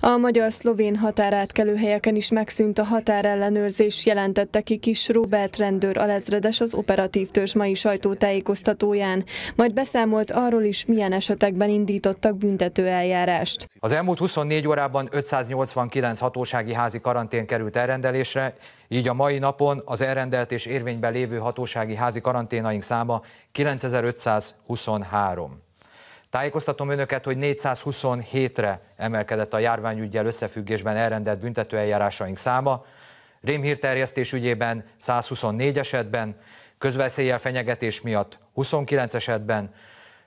A magyar-szlovén helyeken is megszűnt a határellenőrzés, jelentette ki kis Robert rendőr alezredes az operatív törzs mai sajtótájékoztatóján, majd beszámolt arról is, milyen esetekben indítottak büntető eljárást. Az elmúlt 24 órában 589 hatósági házi karantén került elrendelésre, így a mai napon az elrendelt és érvényben lévő hatósági házi karanténaink száma 9523. Tájékoztatom önöket, hogy 427-re emelkedett a járványügyel összefüggésben elrendelt büntetőeljárásaink száma, rémhírterjesztés ügyében 124 esetben, közveszéllyel fenyegetés miatt 29 esetben,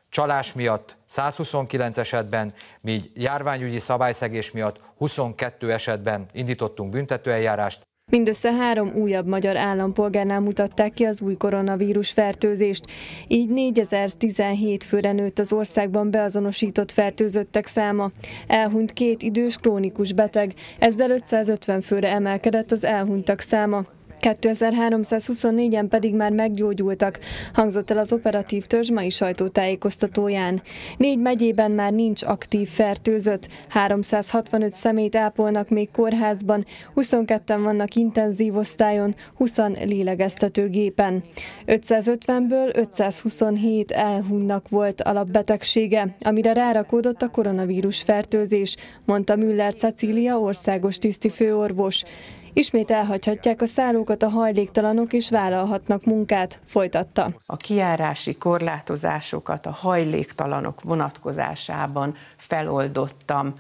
csalás miatt 129 esetben, míg járványügyi szabályszegés miatt 22 esetben indítottunk büntetőeljárást, Mindössze három újabb magyar állampolgárnál mutatták ki az új koronavírus fertőzést, így 4017 főre nőtt az országban beazonosított fertőzöttek száma. Elhunyt két idős krónikus beteg, ezzel 550 főre emelkedett az elhunytak száma. 2324-en pedig már meggyógyultak, hangzott el az operatív törzs mai sajtótájékoztatóján. Négy megyében már nincs aktív fertőzött, 365 szemét ápolnak még kórházban, 22-en vannak intenzív osztályon, 20 lélegeztetőgépen. 550-ből 527 elhunnak volt alapbetegsége, amire rárakódott a koronavírus fertőzés, mondta Müller Cecília országos tisztifőorvos. Ismét elhagyhatják a szállókat a hajléktalanok és vállalhatnak munkát, folytatta. A kiárási korlátozásokat a hajléktalanok vonatkozásában feloldottam,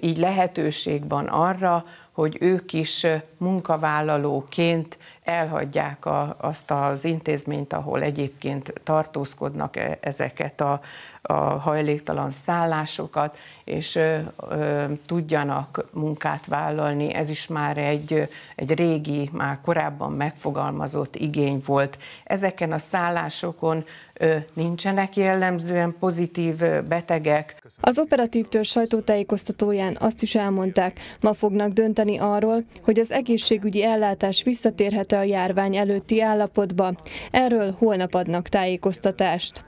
így lehetőség van arra, hogy ők is munkavállalóként elhagyják a, azt az intézményt, ahol egyébként tartózkodnak e, ezeket a, a hajléktalan szállásokat, és ö, tudjanak munkát vállalni. Ez is már egy, egy régi, már korábban megfogalmazott igény volt. Ezeken a szállásokon ö, nincsenek jellemzően pozitív betegek. Az operatív törzs sajtótájékoztatóján azt is elmondták, ma fognak dönteni, dönteni arról, hogy az egészségügyi ellátás visszatérhet-e a járvány előtti állapotba. Erről holnap adnak tájékoztatást.